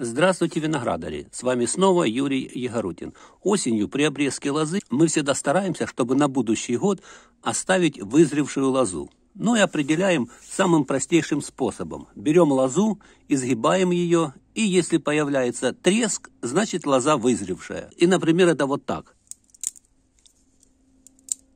Здравствуйте, виноградари! С вами снова Юрий Егорутин. Осенью при обрезке лозы мы всегда стараемся, чтобы на будущий год оставить вызревшую лозу. Но ну и определяем самым простейшим способом. Берем лозу, изгибаем ее, и если появляется треск, значит лоза вызревшая. И, например, это вот так.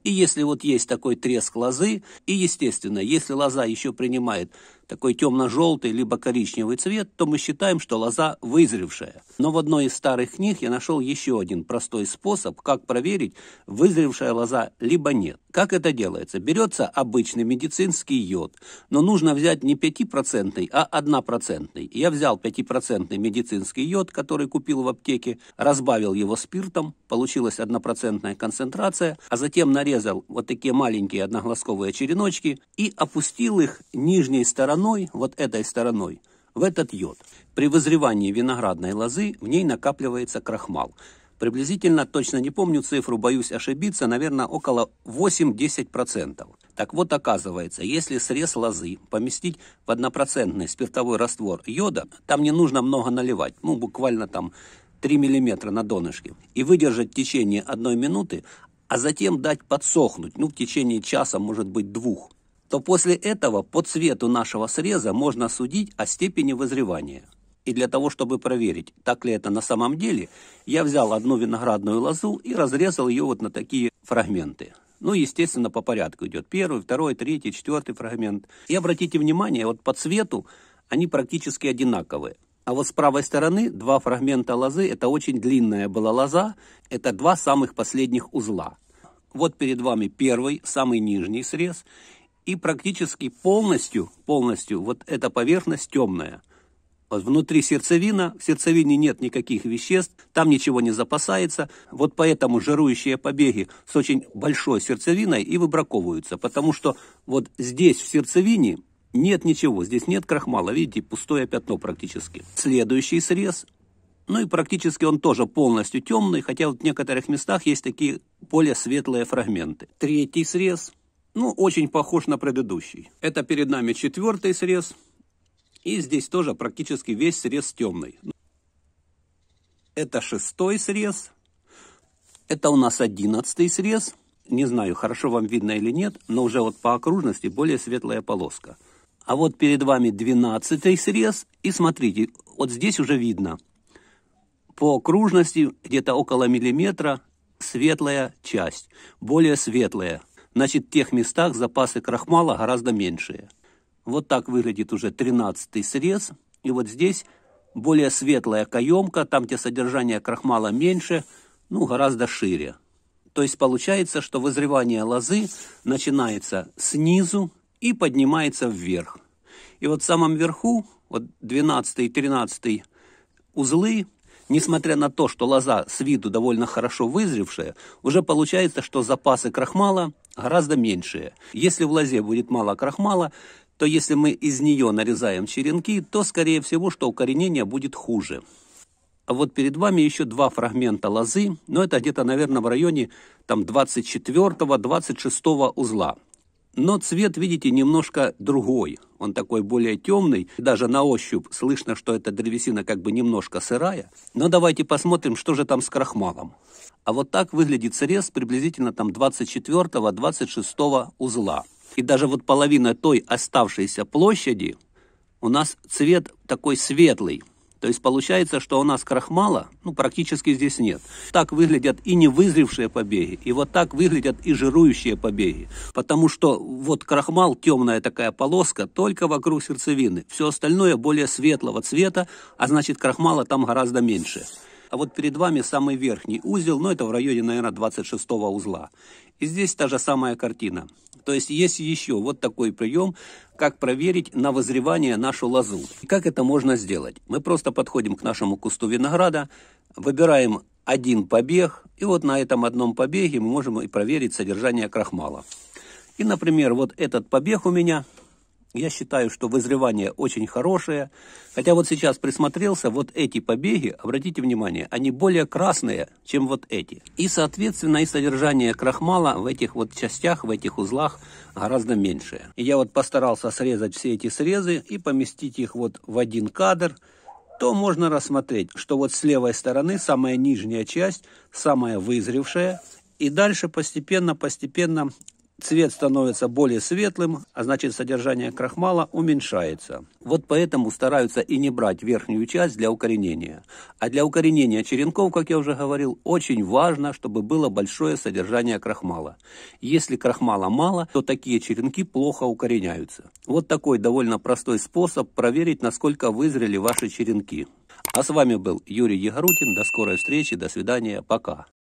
И если вот есть такой треск лозы, и, естественно, если лоза еще принимает такой темно-желтый либо коричневый цвет, то мы считаем, что лоза вызревшая. Но в одной из старых книг я нашел еще один простой способ, как проверить, вызревшая лоза либо нет. Как это делается? Берется обычный медицинский йод, но нужно взять не 5%, а 1%. Я взял 5% медицинский йод, который купил в аптеке, разбавил его спиртом, получилась 1% концентрация, а затем нарезал вот такие маленькие одноглазковые череночки и опустил их нижней стороной стороной, вот этой стороной, в этот йод. При вызревании виноградной лозы в ней накапливается крахмал. Приблизительно, точно не помню цифру, боюсь ошибиться, наверное, около 8-10%. Так вот, оказывается, если срез лозы поместить в однопроцентный спиртовой раствор йода, там не нужно много наливать, ну, буквально там 3 мм на донышке, и выдержать в течение одной минуты, а затем дать подсохнуть, ну, в течение часа, может быть, двух, то после этого по цвету нашего среза можно судить о степени вызревания. И для того, чтобы проверить, так ли это на самом деле, я взял одну виноградную лозу и разрезал ее вот на такие фрагменты. Ну, естественно, по порядку идет первый, второй, третий, четвертый фрагмент. И обратите внимание, вот по цвету они практически одинаковые. А вот с правой стороны два фрагмента лозы, это очень длинная была лоза, это два самых последних узла. Вот перед вами первый, самый нижний срез, и практически полностью, полностью вот эта поверхность темная. Вот внутри сердцевина, в сердцевине нет никаких веществ, там ничего не запасается. Вот поэтому жирующие побеги с очень большой сердцевиной и выбраковываются, потому что вот здесь, в сердцевине, нет ничего, здесь нет крахмала, видите, пустое пятно практически. Следующий срез, ну и практически он тоже полностью темный, хотя вот в некоторых местах есть такие более светлые фрагменты. Третий срез – ну, очень похож на предыдущий. Это перед нами четвертый срез, и здесь тоже практически весь срез темный. Это шестой срез, это у нас одиннадцатый срез, не знаю, хорошо вам видно или нет, но уже вот по окружности более светлая полоска. А вот перед вами двенадцатый срез, и смотрите, вот здесь уже видно, по окружности где-то около миллиметра светлая часть, более светлая значит в тех местах запасы крахмала гораздо меньшие. Вот так выглядит уже 13 срез. И вот здесь более светлая каемка, там, где содержание крахмала меньше, ну, гораздо шире. То есть получается, что вызревание лозы начинается снизу и поднимается вверх. И вот в самом верху, вот 12 и 13 узлы, несмотря на то, что лоза с виду довольно хорошо вызревшая, уже получается, что запасы крахмала гораздо меньшие. Если в лозе будет мало крахмала, то если мы из нее нарезаем черенки, то, скорее всего, что укоренение будет хуже. А вот перед вами еще два фрагмента лозы, но это где-то, наверное, в районе там 24-26 узла. Но цвет, видите, немножко другой. Он такой более темный. Даже на ощупь слышно, что эта древесина как бы немножко сырая. Но давайте посмотрим, что же там с крахмалом. А вот так выглядит срез приблизительно там 24-26 узла. И даже вот половина той оставшейся площади у нас цвет такой светлый, то есть получается, что у нас крахмала ну, практически здесь нет. Так выглядят и невызревшие побеги, и вот так выглядят и жирующие побеги. Потому что вот крахмал, темная такая полоска, только вокруг сердцевины. Все остальное более светлого цвета, а значит крахмала там гораздо меньше. А вот перед вами самый верхний узел, но ну, это в районе, наверное, 26 узла. И здесь та же самая картина. То есть есть еще вот такой прием, как проверить на возревание нашу лозу. И как это можно сделать? Мы просто подходим к нашему кусту винограда, выбираем один побег, и вот на этом одном побеге мы можем и проверить содержание крахмала. И, например, вот этот побег у меня – я считаю, что вызревание очень хорошее. Хотя вот сейчас присмотрелся, вот эти побеги, обратите внимание, они более красные, чем вот эти. И, соответственно, и содержание крахмала в этих вот частях, в этих узлах гораздо меньше. И я вот постарался срезать все эти срезы и поместить их вот в один кадр то можно рассмотреть, что вот с левой стороны самая нижняя часть, самая вызревшая, и дальше постепенно-постепенно цвет становится более светлым, а значит содержание крахмала уменьшается. Вот поэтому стараются и не брать верхнюю часть для укоренения. А для укоренения черенков, как я уже говорил, очень важно, чтобы было большое содержание крахмала. Если крахмала мало, то такие черенки плохо укореняются. Вот такой довольно простой способ проверить, насколько вызрели ваши черенки. А с вами был Юрий Егорутин. До скорой встречи, до свидания, пока.